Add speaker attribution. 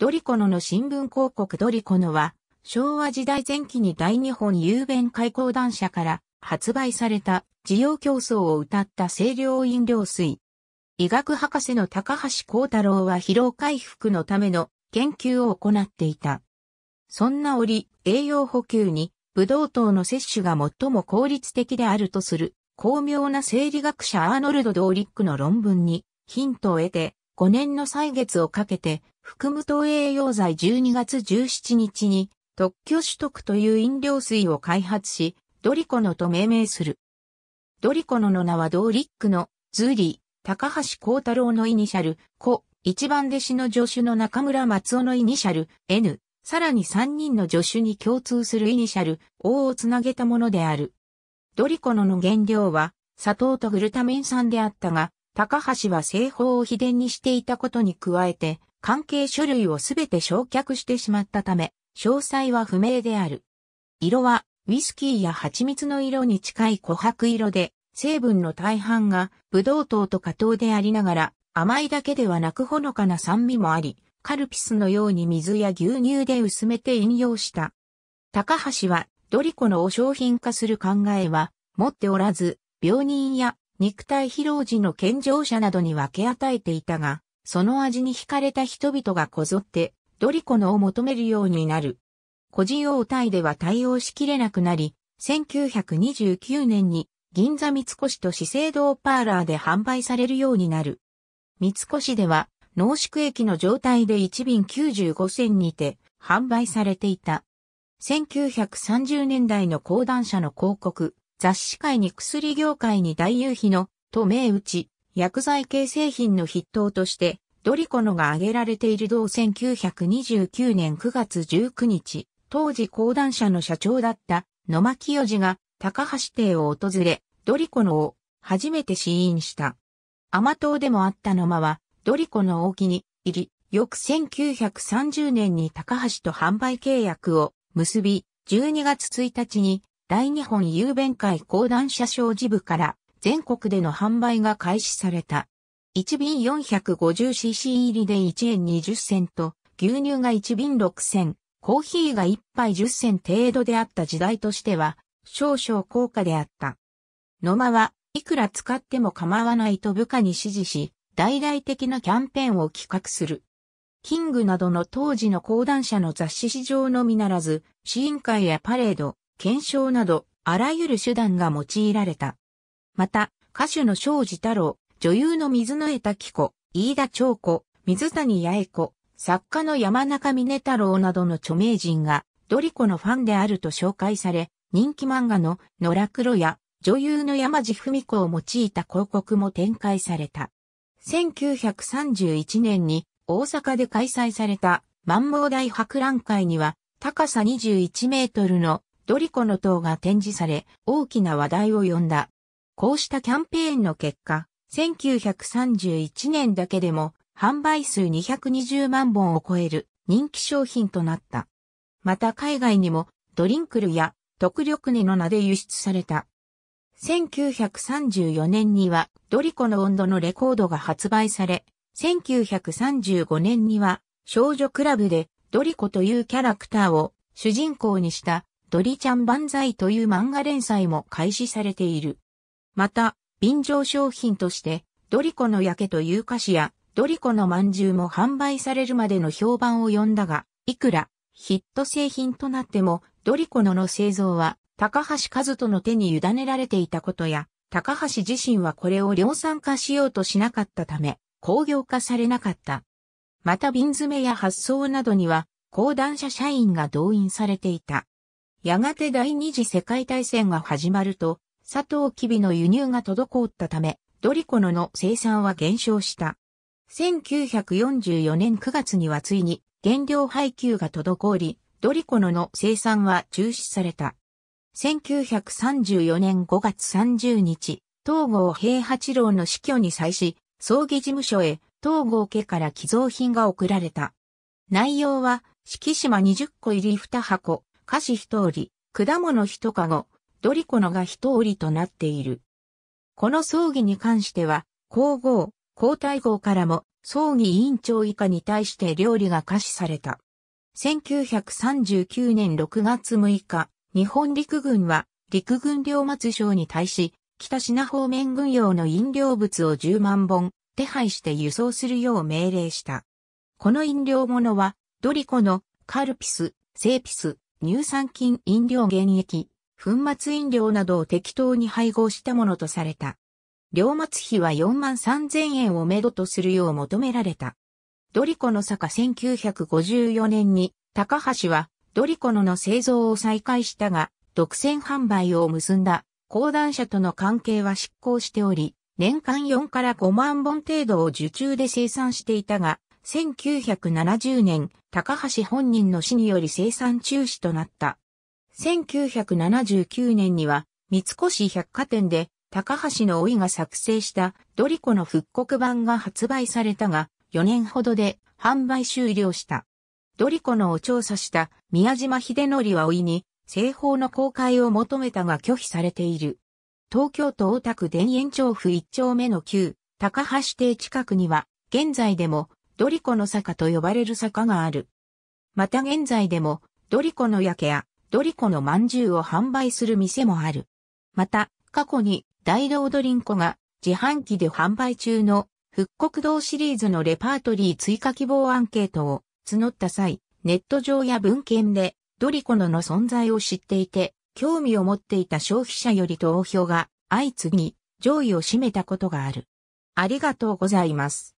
Speaker 1: ドリコノの新聞広告ドリコノは、昭和時代前期に大日本郵便開港団社から発売された需要競争を歌った清涼飲料水。医学博士の高橋光太郎は疲労回復のための研究を行っていた。そんな折、栄養補給に、ブドウ糖の摂取が最も効率的であるとする、巧妙な生理学者アーノルド・ドーリックの論文にヒントを得て、5年の歳月をかけて含む東栄溶剤12月17日に特許取得という飲料水を開発し、ドリコノと命名する。ドリコノの名はドーリックのズーリー、高橋光太郎のイニシャル、子、一番弟子の助手の中村松尾のイニシャル、N、さらに三人の助手に共通するイニシャル、O をつなげたものである。ドリコノの原料は、砂糖とグルタミン酸であったが、高橋は製法を秘伝にしていたことに加えて、関係書類をすべて焼却してしまったため、詳細は不明である。色は、ウィスキーや蜂蜜の色に近い琥珀色で、成分の大半が、ブドウ糖と果糖でありながら、甘いだけではなくほのかな酸味もあり、カルピスのように水や牛乳で薄めて飲用した。高橋は、ドリコのを商品化する考えは、持っておらず、病人や肉体疲労時の健常者などに分け与えていたが、その味に惹かれた人々がこぞって、ドリコのを求めるようになる。個人用体では対応しきれなくなり、1929年に銀座三越と資生堂パーラーで販売されるようになる。三越では濃縮液の状態で1瓶95銭にて販売されていた。1930年代の講談社の広告、雑誌界に薬業界に大夕日の、と銘打ち、薬剤系製品の筆頭として、ドリコノが挙げられている同1929年9月19日、当時講談社の社長だった野間清治が高橋邸を訪れ、ドリコノを初めて試飲した。甘党でもあった野間は、ドリコの大きに入り、翌1930年に高橋と販売契約を結び、12月1日に大日本郵便会講談社商事部から全国での販売が開始された。1瓶 450cc 入りで1円20銭と、牛乳が1瓶6銭、コーヒーが1杯10銭程度であった時代としては、少々高価であった。野間はいくら使っても構わないと部下に指示し、大々的なキャンペーンを企画する。キングなどの当時の講談社の雑誌市場のみならず、試飲会やパレード、検証など、あらゆる手段が用いられた。また、歌手の庄司太郎、女優の水野枝貴子、飯田長子、水谷八重子、作家の山中峰太郎などの著名人が、ドリコのファンであると紹介され、人気漫画の野良黒や女優の山地文子を用いた広告も展開された。1931年に大阪で開催された万望大博覧会には高さ21メートルのドリコの塔が展示され大きな話題を呼んだ。こうしたキャンペーンの結果、1931年だけでも販売数220万本を超える人気商品となった。また海外にもドリンクルや特力根の名で輸出された。1934年にはドリコの温度のレコードが発売され、1935年には少女クラブでドリコというキャラクターを主人公にしたドリちゃん万歳という漫画連載も開始されている。また、便乗商品として、ドリコの焼けという菓子や、ドリコの饅頭も販売されるまでの評判を呼んだが、いくら、ヒット製品となっても、ドリコのの製造は、高橋和人の手に委ねられていたことや、高橋自身はこれを量産化しようとしなかったため、工業化されなかった。また瓶詰めや発送などには、高段社社員が動員されていた。やがて第二次世界大戦が始まると、佐藤ウキビの輸入が滞ったため、ドリコノの生産は減少した。1944年9月にはついに原料配給が滞り、ドリコノの生産は中止された。1934年5月30日、東郷平八郎の死去に際し、葬儀事務所へ東郷家から寄贈品が送られた。内容は、敷島20個入り2箱、菓子1折、果物1カゴ、ドリコのが一折となっている。この葬儀に関しては、皇后、皇太后からも、葬儀委員長以下に対して料理が可視された。1939年6月6日、日本陸軍は陸軍領末省に対し、北シナ方面軍用の飲料物を10万本手配して輸送するよう命令した。この飲料物は、ドリコのカルピス、セーピス、乳酸菌飲料原液、粉末飲料などを適当に配合したものとされた。両末費は4万3000円をめどとするよう求められた。ドリコの坂1954年に、高橋はドリコのの製造を再開したが、独占販売を結んだ講談社との関係は失効しており、年間4から5万本程度を受注で生産していたが、1970年、高橋本人の死により生産中止となった。1979年には、三越百貨店で、高橋の老いが作成したドリコの復刻版が発売されたが、4年ほどで販売終了した。ドリコのを調査した宮島秀則は老いに、製法の公開を求めたが拒否されている。東京都大田区田園調布1丁目の旧、高橋邸近くには、現在でも、ドリコの坂と呼ばれる坂がある。また現在でも、ドリコの焼けや、ドリコの饅頭を販売する店もある。また、過去に大道ドリンコが自販機で販売中の復刻道シリーズのレパートリー追加希望アンケートを募った際、ネット上や文献でドリコのの存在を知っていて、興味を持っていた消費者より投票が相次ぎ上位を占めたことがある。ありがとうございます。